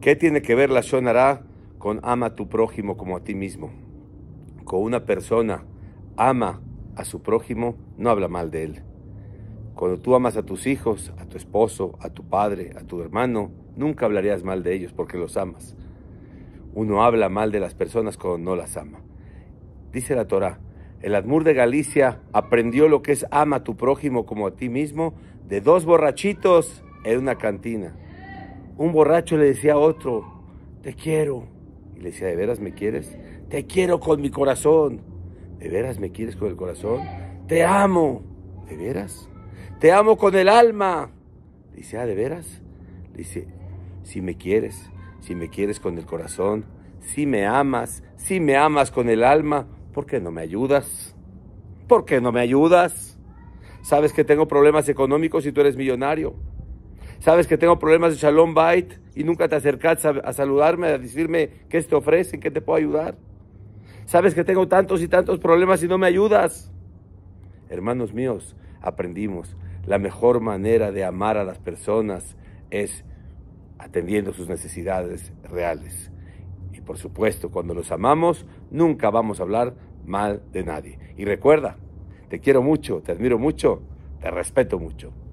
¿Qué tiene que ver la Shonará con ama a tu prójimo como a ti mismo? Con una persona ama a su prójimo, no habla mal de él. Cuando tú amas a tus hijos, a tu esposo, a tu padre, a tu hermano, nunca hablarías mal de ellos porque los amas. Uno habla mal de las personas cuando no las ama. Dice la Torá, el Admur de Galicia aprendió lo que es ama a tu prójimo como a ti mismo de dos borrachitos en una cantina un borracho le decía a otro, te quiero. Y le decía, ¿de veras me quieres? Te quiero con mi corazón. ¿De veras me quieres con el corazón? Te amo. ¿De veras? Te amo con el alma. Le dice, ah, de veras? dice, si me quieres, si me quieres con el corazón, si me amas, si me amas con el alma, ¿por qué no me ayudas? ¿Por qué no me ayudas? Sabes que tengo problemas económicos y tú eres millonario sabes que tengo problemas de Shalom Bait y nunca te acercas a, saludarme, a decirme qué te ofrecen, qué te puedo ayudar. Sabes que tengo tantos y tantos problemas y no me ayudas. Hermanos míos, aprendimos, la mejor manera de amar a las personas es atendiendo sus necesidades reales. Y por supuesto, cuando los amamos, nunca vamos a hablar mal de nadie. Y recuerda, te quiero mucho, te admiro mucho, te respeto mucho.